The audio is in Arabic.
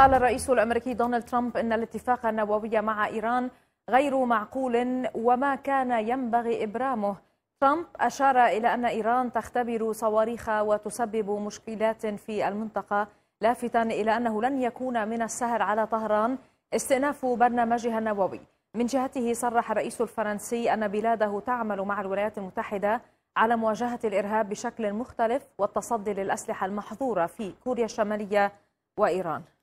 قال الرئيس الامريكي دونالد ترامب ان الاتفاق النووي مع ايران غير معقول وما كان ينبغي ابرامه ترامب اشار الى ان ايران تختبر صواريخ وتسبب مشكلات في المنطقه لافتا الى انه لن يكون من السهل على طهران استئناف برنامجها النووي من جهته صرح الرئيس الفرنسي ان بلاده تعمل مع الولايات المتحده على مواجهه الارهاب بشكل مختلف والتصدي للاسلحه المحظوره في كوريا الشماليه وايران